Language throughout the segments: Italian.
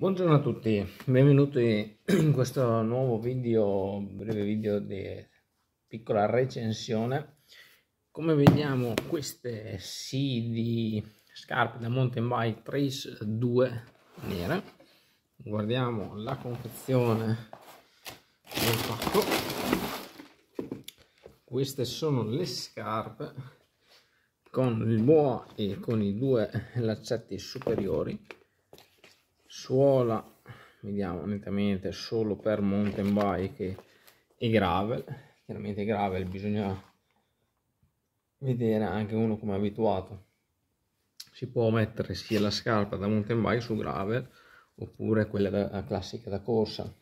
Buongiorno a tutti, benvenuti in questo nuovo video, breve video di piccola recensione. Come vediamo queste sì di scarpe da mountain bike Trace 2 nere. Guardiamo la confezione del pacco. Queste sono le scarpe con il boa e con i due laccetti superiori suola vediamo nettamente solo per mountain bike e gravel chiaramente gravel bisogna vedere anche uno come abituato si può mettere sia la scarpa da mountain bike su gravel oppure quella da, classica da corsa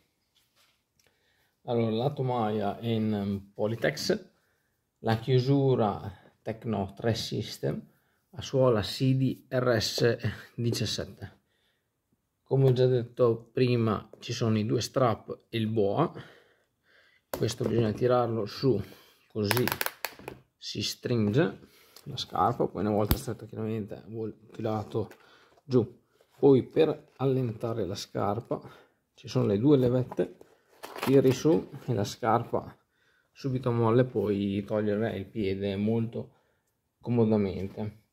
allora la tomaia è in Politex la chiusura Tecno 3 System a suola CD RS 17 come ho già detto prima ci sono i due strap e il boa questo bisogna tirarlo su così si stringe la scarpa poi una volta stretta chiaramente vuol tirato giù poi per allentare la scarpa ci sono le due levette tiri su e la scarpa subito molle poi togliere il piede molto comodamente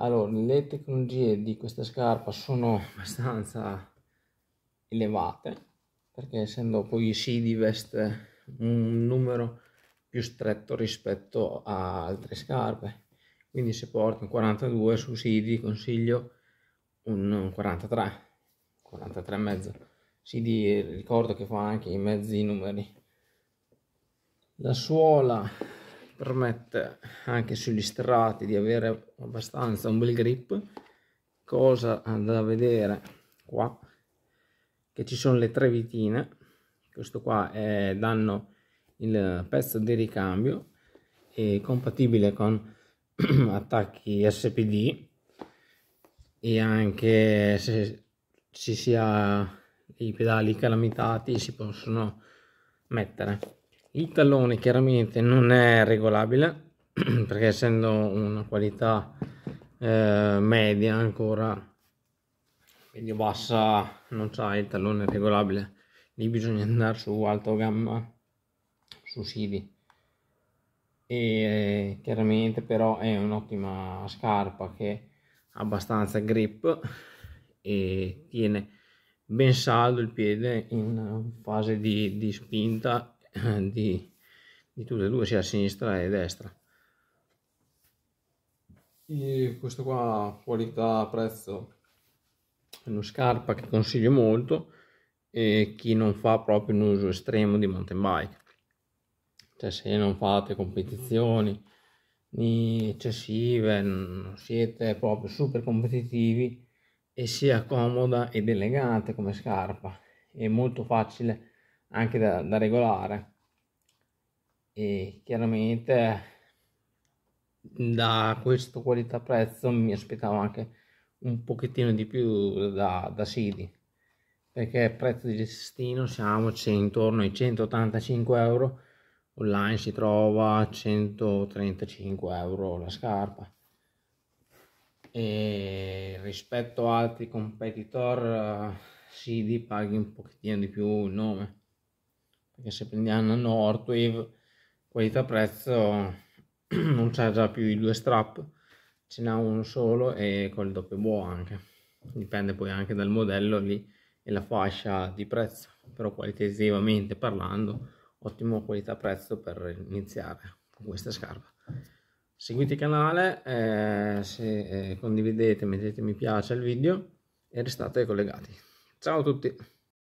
allora le tecnologie di questa scarpa sono abbastanza elevate perché essendo poi Sidi veste un numero più stretto rispetto a altre scarpe quindi se porti un 42 su Sidi consiglio un 43 43 e mezzo Sidi ricordo che fa anche i mezzi numeri la suola permette anche sugli strati di avere abbastanza un bel grip cosa da vedere qua che ci sono le tre vitine questo qua è, danno il pezzo di ricambio è compatibile con attacchi spd e anche se ci sia i pedali calamitati si possono mettere il tallone chiaramente non è regolabile perché essendo una qualità eh, media ancora medio bassa non c'ha il tallone regolabile lì bisogna andare su alto gamma su sidi e eh, chiaramente però è un'ottima scarpa che ha abbastanza grip e tiene ben saldo il piede in fase di, di spinta di, di tutte e due, sia a sinistra che a destra. E questo qua, qualità, prezzo, è una scarpa che consiglio molto e chi non fa proprio un uso estremo di mountain bike. Cioè se non fate competizioni eccessive, non siete proprio super competitivi e sia comoda ed elegante come scarpa. È molto facile anche da, da regolare e chiaramente da questo qualità prezzo mi aspettavo anche un pochettino di più da, da Sidi perché il prezzo di listino siamo cioè intorno ai 185 euro online si trova a 135 euro la scarpa e rispetto a altri competitor eh, Sidi paghi un pochettino di più il nome perché se prendiamo una Northwave qualità-prezzo non c'è già più i due strap ce n'è uno solo e col doppio boh anche dipende poi anche dal modello lì e la fascia di prezzo però qualitativamente parlando ottimo qualità prezzo per iniziare con questa scarpa seguite il canale eh, se eh, condividete mettete mi piace al video e restate collegati ciao a tutti